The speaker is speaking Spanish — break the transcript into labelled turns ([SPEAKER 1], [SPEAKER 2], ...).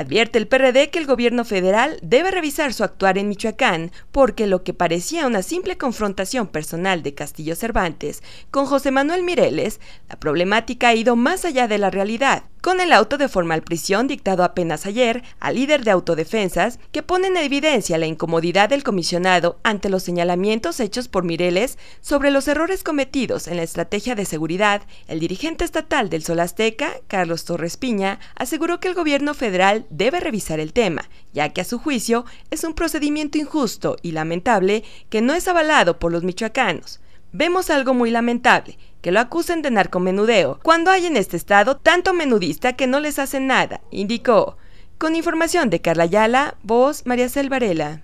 [SPEAKER 1] Advierte el PRD que el gobierno federal debe revisar su actuar en Michoacán porque lo que parecía una simple confrontación personal de Castillo Cervantes con José Manuel Mireles, la problemática ha ido más allá de la realidad con el auto de formal prisión dictado apenas ayer al líder de autodefensas, que pone en evidencia la incomodidad del comisionado ante los señalamientos hechos por Mireles sobre los errores cometidos en la estrategia de seguridad, el dirigente estatal del Sol Azteca, Carlos Torres Piña, aseguró que el gobierno federal debe revisar el tema, ya que a su juicio es un procedimiento injusto y lamentable que no es avalado por los michoacanos. Vemos algo muy lamentable, que lo acusen de narcomenudeo, cuando hay en este estado tanto menudista que no les hacen nada, indicó. Con información de Carla Ayala, voz María Selvarela.